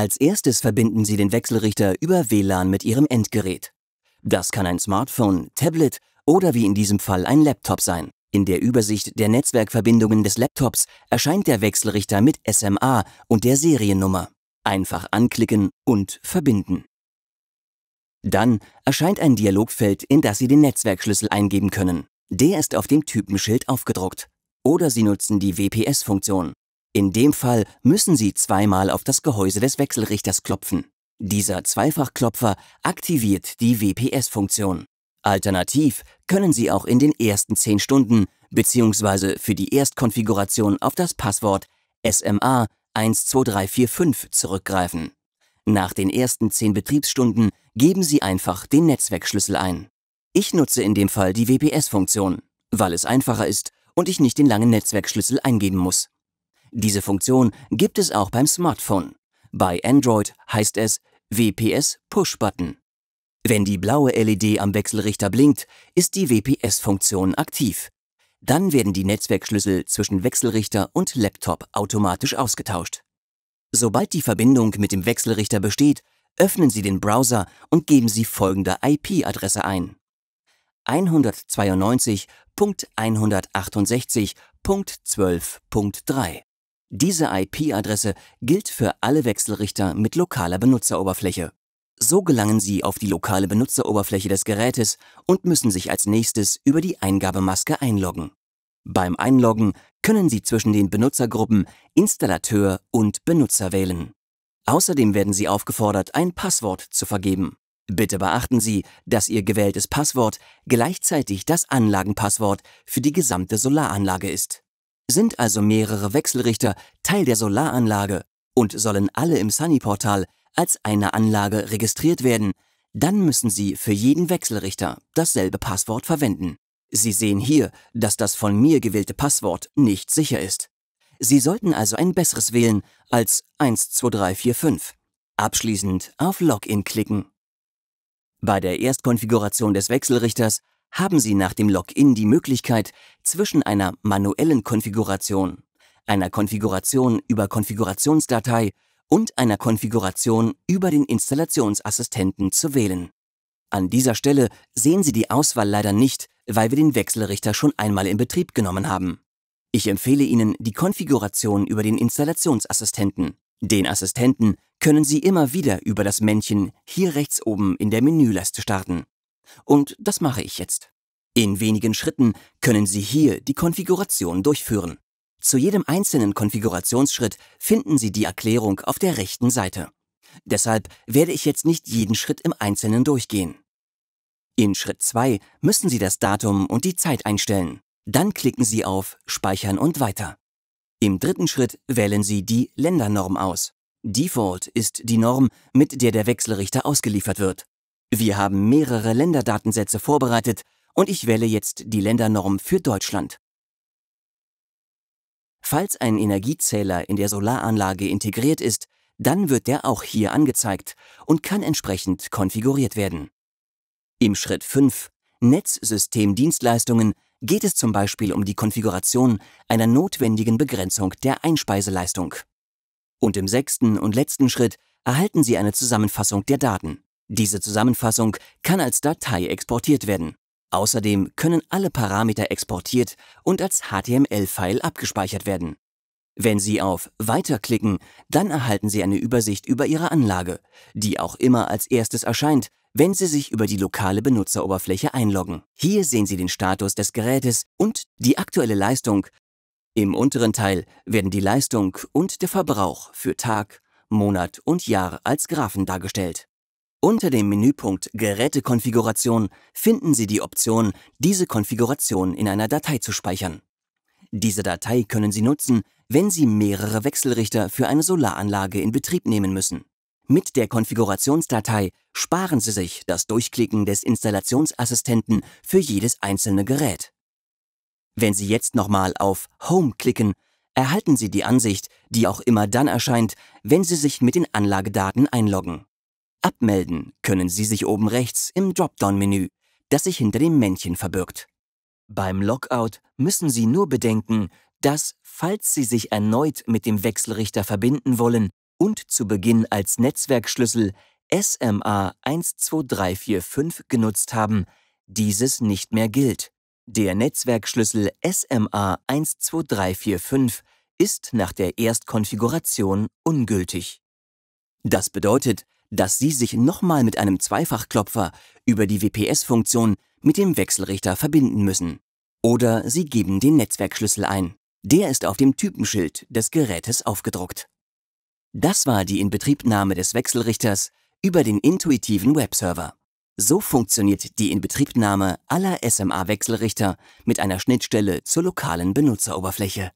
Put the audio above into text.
Als erstes verbinden Sie den Wechselrichter über WLAN mit Ihrem Endgerät. Das kann ein Smartphone, Tablet oder wie in diesem Fall ein Laptop sein. In der Übersicht der Netzwerkverbindungen des Laptops erscheint der Wechselrichter mit SMA und der Seriennummer. Einfach anklicken und verbinden. Dann erscheint ein Dialogfeld, in das Sie den Netzwerkschlüssel eingeben können. Der ist auf dem Typenschild aufgedruckt. Oder Sie nutzen die WPS-Funktion. In dem Fall müssen Sie zweimal auf das Gehäuse des Wechselrichters klopfen. Dieser Zweifachklopfer aktiviert die WPS-Funktion. Alternativ können Sie auch in den ersten 10 Stunden bzw. für die Erstkonfiguration auf das Passwort SMA 12345 zurückgreifen. Nach den ersten 10 Betriebsstunden geben Sie einfach den Netzwerkschlüssel ein. Ich nutze in dem Fall die WPS-Funktion, weil es einfacher ist und ich nicht den langen Netzwerkschlüssel eingeben muss. Diese Funktion gibt es auch beim Smartphone. Bei Android heißt es WPS Push Button. Wenn die blaue LED am Wechselrichter blinkt, ist die WPS-Funktion aktiv. Dann werden die Netzwerkschlüssel zwischen Wechselrichter und Laptop automatisch ausgetauscht. Sobald die Verbindung mit dem Wechselrichter besteht, öffnen Sie den Browser und geben Sie folgende IP-Adresse ein. 192.168.12.3 diese IP-Adresse gilt für alle Wechselrichter mit lokaler Benutzeroberfläche. So gelangen Sie auf die lokale Benutzeroberfläche des Gerätes und müssen sich als nächstes über die Eingabemaske einloggen. Beim Einloggen können Sie zwischen den Benutzergruppen Installateur und Benutzer wählen. Außerdem werden Sie aufgefordert, ein Passwort zu vergeben. Bitte beachten Sie, dass Ihr gewähltes Passwort gleichzeitig das Anlagenpasswort für die gesamte Solaranlage ist. Sind also mehrere Wechselrichter Teil der Solaranlage und sollen alle im Sunny-Portal als eine Anlage registriert werden, dann müssen Sie für jeden Wechselrichter dasselbe Passwort verwenden. Sie sehen hier, dass das von mir gewählte Passwort nicht sicher ist. Sie sollten also ein besseres wählen als 12345. Abschließend auf Login klicken. Bei der Erstkonfiguration des Wechselrichters haben Sie nach dem Login die Möglichkeit, zwischen einer manuellen Konfiguration, einer Konfiguration über Konfigurationsdatei und einer Konfiguration über den Installationsassistenten zu wählen. An dieser Stelle sehen Sie die Auswahl leider nicht, weil wir den Wechselrichter schon einmal in Betrieb genommen haben. Ich empfehle Ihnen die Konfiguration über den Installationsassistenten. Den Assistenten können Sie immer wieder über das Männchen hier rechts oben in der Menüleiste starten. Und das mache ich jetzt. In wenigen Schritten können Sie hier die Konfiguration durchführen. Zu jedem einzelnen Konfigurationsschritt finden Sie die Erklärung auf der rechten Seite. Deshalb werde ich jetzt nicht jeden Schritt im Einzelnen durchgehen. In Schritt 2 müssen Sie das Datum und die Zeit einstellen. Dann klicken Sie auf Speichern und weiter. Im dritten Schritt wählen Sie die Ländernorm aus. Default ist die Norm, mit der der Wechselrichter ausgeliefert wird. Wir haben mehrere Länderdatensätze vorbereitet und ich wähle jetzt die Ländernorm für Deutschland. Falls ein Energiezähler in der Solaranlage integriert ist, dann wird der auch hier angezeigt und kann entsprechend konfiguriert werden. Im Schritt 5 Netzsystemdienstleistungen geht es zum Beispiel um die Konfiguration einer notwendigen Begrenzung der Einspeiseleistung. Und im sechsten und letzten Schritt erhalten Sie eine Zusammenfassung der Daten. Diese Zusammenfassung kann als Datei exportiert werden. Außerdem können alle Parameter exportiert und als HTML-File abgespeichert werden. Wenn Sie auf Weiter klicken, dann erhalten Sie eine Übersicht über Ihre Anlage, die auch immer als erstes erscheint, wenn Sie sich über die lokale Benutzeroberfläche einloggen. Hier sehen Sie den Status des Gerätes und die aktuelle Leistung. Im unteren Teil werden die Leistung und der Verbrauch für Tag, Monat und Jahr als Graphen dargestellt. Unter dem Menüpunkt Gerätekonfiguration finden Sie die Option, diese Konfiguration in einer Datei zu speichern. Diese Datei können Sie nutzen, wenn Sie mehrere Wechselrichter für eine Solaranlage in Betrieb nehmen müssen. Mit der Konfigurationsdatei sparen Sie sich das Durchklicken des Installationsassistenten für jedes einzelne Gerät. Wenn Sie jetzt nochmal auf Home klicken, erhalten Sie die Ansicht, die auch immer dann erscheint, wenn Sie sich mit den Anlagedaten einloggen. Abmelden können Sie sich oben rechts im Dropdown-Menü, das sich hinter dem Männchen verbirgt. Beim Lockout müssen Sie nur bedenken, dass, falls Sie sich erneut mit dem Wechselrichter verbinden wollen und zu Beginn als Netzwerkschlüssel SMA 12345 genutzt haben, dieses nicht mehr gilt. Der Netzwerkschlüssel SMA 12345 ist nach der Erstkonfiguration ungültig. Das bedeutet, dass Sie sich nochmal mit einem Zweifachklopfer über die WPS-Funktion mit dem Wechselrichter verbinden müssen. Oder Sie geben den Netzwerkschlüssel ein. Der ist auf dem Typenschild des Gerätes aufgedruckt. Das war die Inbetriebnahme des Wechselrichters über den intuitiven Webserver. So funktioniert die Inbetriebnahme aller SMA-Wechselrichter mit einer Schnittstelle zur lokalen Benutzeroberfläche.